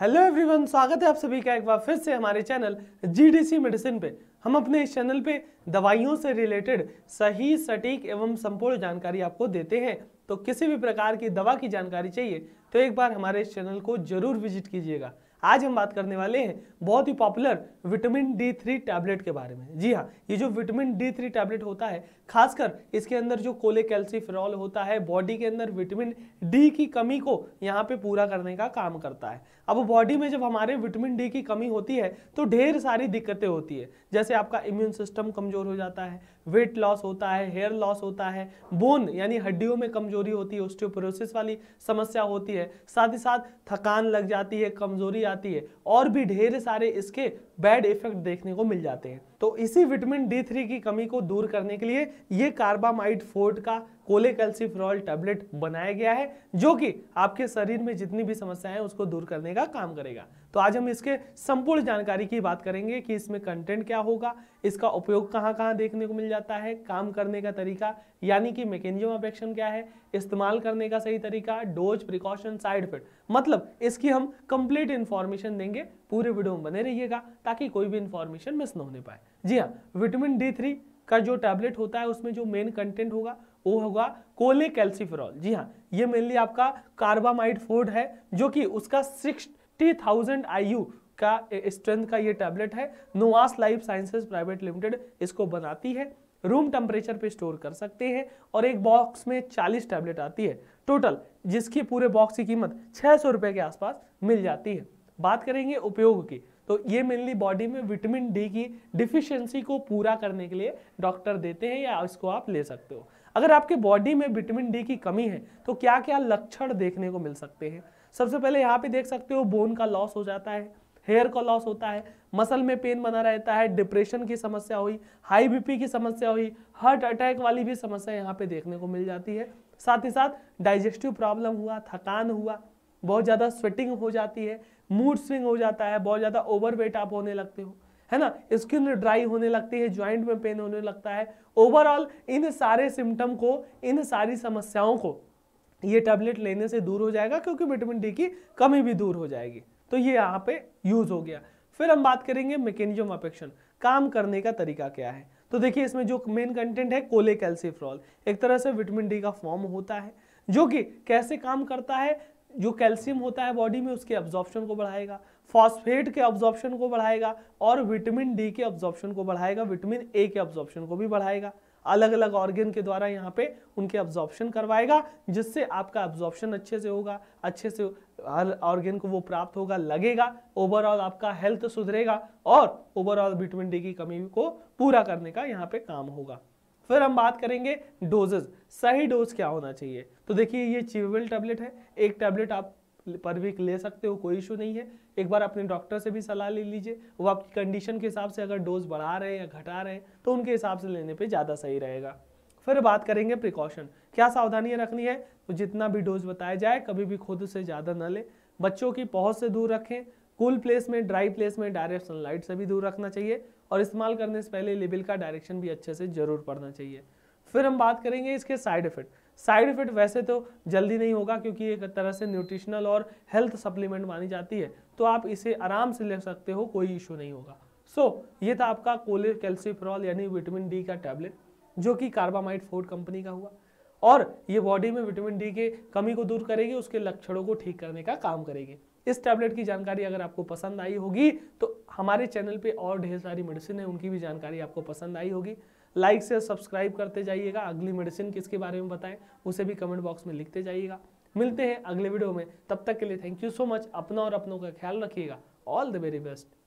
hello everyone स्वागत है आप सभी का एक बार फिर से हमारे चैनल जीडीसी मेडिसिन पे हम अपने इस चैनल पे दवाइयों से रिलेटेड सही सटीक एवं संपूर्ण जानकारी आपको देते हैं तो किसी भी प्रकार की दवा की जानकारी चाहिए तो एक बार हमारे इस चैनल को जरूर विजिट कीजिएगा आज हम बात करने वाले हैं बहुत ही popular vitamin D three tablet के बारे में जी हाँ ये जो विटामिन डी थ्री टैबलेट होता है खासकर इसके अंदर जो कोले कैल्सीफेरॉल होता है बॉडी के अंदर विटामिन डी की कमी को यहाँ पे पूरा करने का काम करता है अब बॉडी में जब हमारे विटामिन डी की कमी होती है तो ढेर सारी दिक्कतें होती है जैसे आपका इम्यून सिस्टम कमजोर हो जाता है वेट लॉस होता है हेयर लॉस होता है बोन यानी हड्डियों में कमजोरी होती है ऑस्टियोपोरोसिस वाली समस्या होती है साथ ही साथ थकान लग जाती है कमजोरी जाती है और भी ढेर सारे इसके बैड इफेक्ट देखने को मिल जाते हैं तो इसी विटामिन डी थ्री की कमी को दूर करने के लिए ये कार्बामाइड फोर्ट का कोलेकल्सिफ्रॉल टैबलेट बनाया गया है जो कि आपके शरीर में जितनी भी समस्याएं हैं उसको दूर करने का काम करेगा तो आज हम इसके संपूर्ण जानकारी की बात करेंगे कि इसमें कंटेंट क्या होगा इसका उपयोग कहाँ कहाँ देखने को मिल जाता है काम करने का तरीका यानी कि मैकेनिज्म ऑफ एक्शन क्या है इस्तेमाल करने का सही तरीका डोज प्रिकॉशन साइड इफेक्ट मतलब इसकी हम कंप्लीट इंफॉर्मेशन देंगे पूरे वीडियो में बने रहिएगा ताकि कोई भी इन्फॉर्मेशन मिस ना होने पाए जी हाँ विटामिन डी थ्री का जो टैबलेट होता है उसमें जो मेन कंटेंट होगा वो होगा कोले कैल्सिफेरॉल जी हाँ ये मेनली आपका कार्बामाइड फूड है जो कि उसका सिक्सटी थाउजेंड आई का स्ट्रेंथ का ये टैबलेट है Novas life sciences private limited इसको बनाती है रूम टेम्परेचर पे स्टोर कर सकते हैं और एक बॉक्स में 40 टैबलेट आती है टोटल जिसकी पूरे बॉक्स की कीमत छः सौ के आसपास मिल जाती है बात करेंगे उपयोग की तो ये मेनली बॉडी में विटामिन डी की डिफिशियंसी को पूरा करने के लिए डॉक्टर देते हैं या इसको आप ले सकते हो अगर आपके बॉडी में विटामिन डी की कमी है तो क्या क्या लक्षण देखने को मिल सकते हैं सबसे पहले यहाँ पे देख सकते हो बोन का लॉस हो जाता है हेयर का लॉस होता है मसल में पेन बना रहता है डिप्रेशन की समस्या हुई हाई बीपी की समस्या हुई हार्ट अटैक वाली भी समस्या यहाँ पे देखने को मिल जाती है साथ ही साथ डाइजेस्टिव प्रॉब्लम हुआ थकान हुआ बहुत ज़्यादा स्वेटिंग हो जाती है मूड स्विंग हो जाता है बहुत ज़्यादा ओवरवेट आप होने लगते हो है ना स्किन ड्राई होने लगती है ज्वाइंट में पेन होने लगता है ओवरऑल इन सारे सिम्टम को इन सारी समस्याओं को ये टैबलेट लेने से दूर हो जाएगा क्योंकि विटामिन डी की कमी भी दूर हो जाएगी तो ये यहाँ पे यूज़ हो गया फिर हम बात करेंगे मैकेनिज्म अपेक्शन काम करने का तरीका क्या है तो देखिए इसमें जो मेन कंटेंट है कोले कैल्सीफ्रॉल एक तरह से विटामिन डी का फॉर्म होता है जो कि कैसे काम करता है जो कैल्शियम होता है बॉडी में उसके ऑब्जॉर्प्शन को बढ़ाएगा फॉस्फेट के ऑब्जॉर्प्शन को बढ़ाएगा और विटामिन डी के ऑब्जॉर्प्शन को बढ़ाएगा विटामिन ए के ऑब्जॉर्प्शन को भी बढ़ाएगा अलग अलग ऑर्गेन के द्वारा यहाँ पे उनके ऑब्जॉर्प्शन करवाएगा जिससे आपका ऑब्जॉर्प्शन अच्छे से होगा अच्छे से हर ऑर्गेन को वो प्राप्त होगा लगेगा ओवरऑल आपका हेल्थ सुधरेगा और ओवरऑल विटामिन डी की कमी को पूरा करने का यहाँ पे काम होगा फिर हम बात करेंगे डोजेज सही डोज क्या होना चाहिए तो देखिए ये चिवेबल टैबलेट है एक टैबलेट आप पर वीक ले सकते हो कोई इशू नहीं है एक बार अपने डॉक्टर से भी सलाह ले लीजिए वो आपकी कंडीशन के हिसाब से अगर डोज बढ़ा रहे हैं या घटा रहे हैं तो उनके हिसाब से लेने पे ज़्यादा सही रहेगा फिर बात करेंगे प्रिकॉशन क्या सावधानियाँ रखनी है तो जितना भी डोज बताया जाए कभी भी खुद से ज़्यादा ना लें बच्चों की पहुँच से दूर रखें कूल प्लेस में ड्राई प्लेस में डायरेक्ट सनलाइट से भी दूर रखना चाहिए और इस्तेमाल करने से पहले लेबल का डायरेक्शन भी अच्छे से जरूर पढ़ना चाहिए फिर हम बात करेंगे इसके साइड इफेक्ट साइड इफेक्ट वैसे तो जल्दी नहीं होगा क्योंकि एक तरह से न्यूट्रिशनल और हेल्थ सप्लीमेंट मानी जाती है तो आप इसे आराम से ले सकते हो कोई इशू नहीं होगा सो so, ये था आपका कोले कैल्सिफ्रॉल यानी विटामिन डी का टैबलेट जो कि कार्बामाइट फूड कंपनी का हुआ और ये बॉडी में विटामिन डी के कमी को दूर करेगी उसके लक्षणों को ठीक करने का काम करेगी इस टैबलेट की जानकारी अगर आपको पसंद आई होगी तो हमारे चैनल पे और ढेर सारी मेडिसिन है उनकी भी जानकारी आपको पसंद आई होगी लाइक से सब्सक्राइब करते जाइएगा अगली मेडिसिन किसके बारे में बताएं उसे भी कमेंट बॉक्स में लिखते जाइएगा मिलते हैं अगले वीडियो में तब तक के लिए थैंक यू सो मच अपना और अपनों का ख्याल रखिएगा ऑल द वेरी बेस्ट